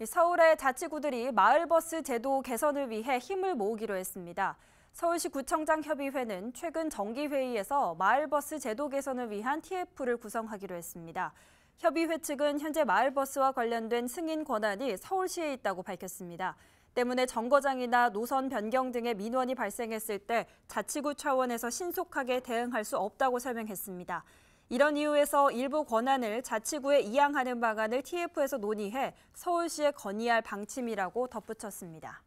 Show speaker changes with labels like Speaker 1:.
Speaker 1: 예, 서울의 자치구들이 마을버스 제도 개선을 위해 힘을 모으기로 했습니다. 서울시 구청장 협의회는 최근 정기회의에서 마을버스 제도 개선을 위한 TF를 구성하기로 했습니다. 협의회 측은 현재 마을버스와 관련된 승인 권한이 서울시에 있다고 밝혔습니다. 때문에 정거장이나 노선 변경 등의 민원이 발생했을 때 자치구 차원에서 신속하게 대응할 수 없다고 설명했습니다. 이런 이유에서 일부 권한을 자치구에 이양하는 방안을 TF에서 논의해 서울시에 건의할 방침이라고 덧붙였습니다.